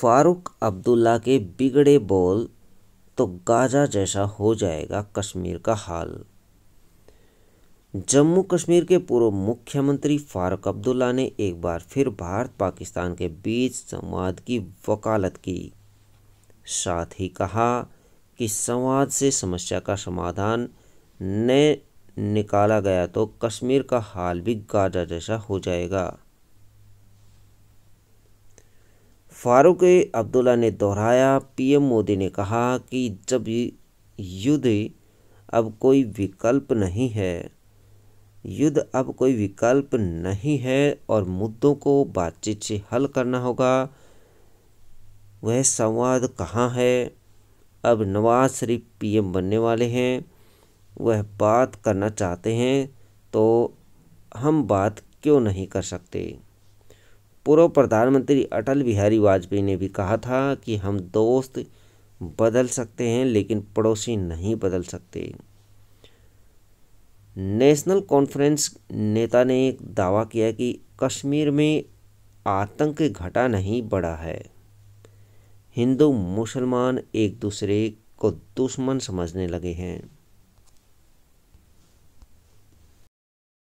फारूक अब्दुल्ला के बिगड़े बोल तो गाजा जैसा हो जाएगा कश्मीर का हाल जम्मू कश्मीर के पूर्व मुख्यमंत्री फारूक अब्दुल्ला ने एक बार फिर भारत पाकिस्तान के बीच संवाद की वकालत की साथ ही कहा कि संवाद से समस्या का समाधान न निकाला गया तो कश्मीर का हाल भी गाजा जैसा हो जाएगा फारूक अब्दुल्ला ने दोहराया पीएम मोदी ने कहा कि जब युद्ध अब कोई विकल्प नहीं है युद्ध अब कोई विकल्प नहीं है और मुद्दों को बातचीत से हल करना होगा वह संवाद कहाँ है अब नवाज शरीफ पीएम बनने वाले हैं वह बात करना चाहते हैं तो हम बात क्यों नहीं कर सकते पूर्व प्रधानमंत्री अटल बिहारी वाजपेयी ने भी कहा था कि हम दोस्त बदल सकते हैं लेकिन पड़ोसी नहीं बदल सकते नेशनल कॉन्फ्रेंस नेता ने एक दावा किया कि कश्मीर में आतंक घटा नहीं बढ़ा है हिंदू मुसलमान एक दूसरे को दुश्मन समझने लगे हैं